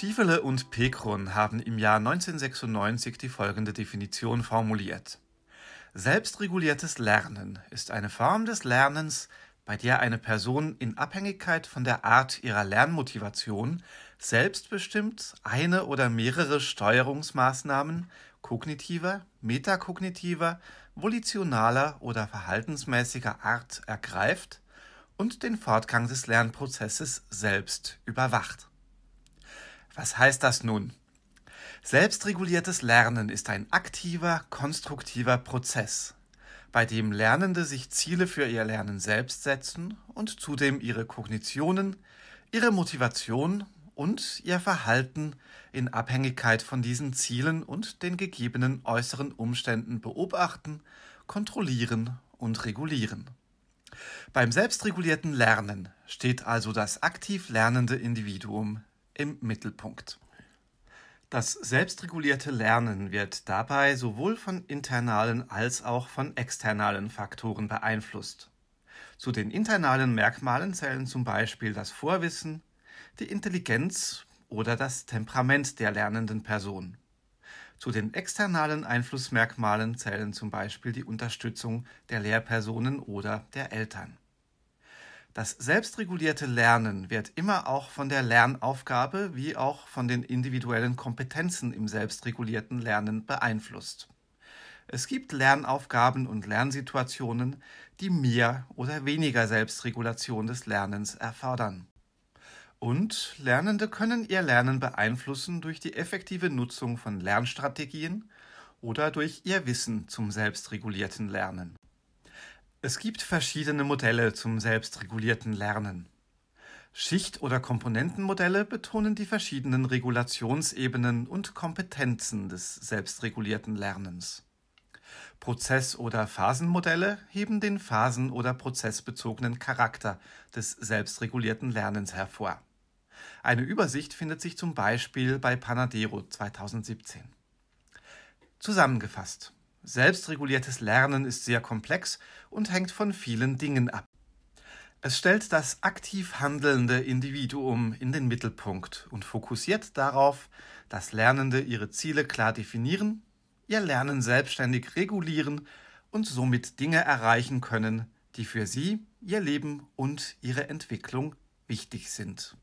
Schiefele und Pekron haben im Jahr 1996 die folgende Definition formuliert. Selbstreguliertes Lernen ist eine Form des Lernens, bei der eine Person in Abhängigkeit von der Art ihrer Lernmotivation selbstbestimmt eine oder mehrere Steuerungsmaßnahmen kognitiver, metakognitiver, volitionaler oder verhaltensmäßiger Art ergreift und den Fortgang des Lernprozesses selbst überwacht. Was heißt das nun? Selbstreguliertes Lernen ist ein aktiver, konstruktiver Prozess, bei dem Lernende sich Ziele für ihr Lernen selbst setzen und zudem ihre Kognitionen, ihre Motivation und ihr Verhalten in Abhängigkeit von diesen Zielen und den gegebenen äußeren Umständen beobachten, kontrollieren und regulieren. Beim selbstregulierten Lernen steht also das aktiv lernende Individuum im Mittelpunkt. Das selbstregulierte Lernen wird dabei sowohl von internalen als auch von externalen Faktoren beeinflusst. Zu den internalen Merkmalen zählen zum Beispiel das Vorwissen, die Intelligenz oder das Temperament der lernenden Person. Zu den externalen Einflussmerkmalen zählen zum Beispiel die Unterstützung der Lehrpersonen oder der Eltern. Das selbstregulierte Lernen wird immer auch von der Lernaufgabe wie auch von den individuellen Kompetenzen im selbstregulierten Lernen beeinflusst. Es gibt Lernaufgaben und Lernsituationen, die mehr oder weniger Selbstregulation des Lernens erfordern. Und Lernende können ihr Lernen beeinflussen durch die effektive Nutzung von Lernstrategien oder durch ihr Wissen zum selbstregulierten Lernen. Es gibt verschiedene Modelle zum selbstregulierten Lernen. Schicht- oder Komponentenmodelle betonen die verschiedenen Regulationsebenen und Kompetenzen des selbstregulierten Lernens. Prozess- oder Phasenmodelle heben den phasen- oder prozessbezogenen Charakter des selbstregulierten Lernens hervor. Eine Übersicht findet sich zum Beispiel bei Panadero 2017. Zusammengefasst. Selbstreguliertes Lernen ist sehr komplex und hängt von vielen Dingen ab. Es stellt das aktiv handelnde Individuum in den Mittelpunkt und fokussiert darauf, dass Lernende ihre Ziele klar definieren, ihr Lernen selbstständig regulieren und somit Dinge erreichen können, die für sie, ihr Leben und ihre Entwicklung wichtig sind.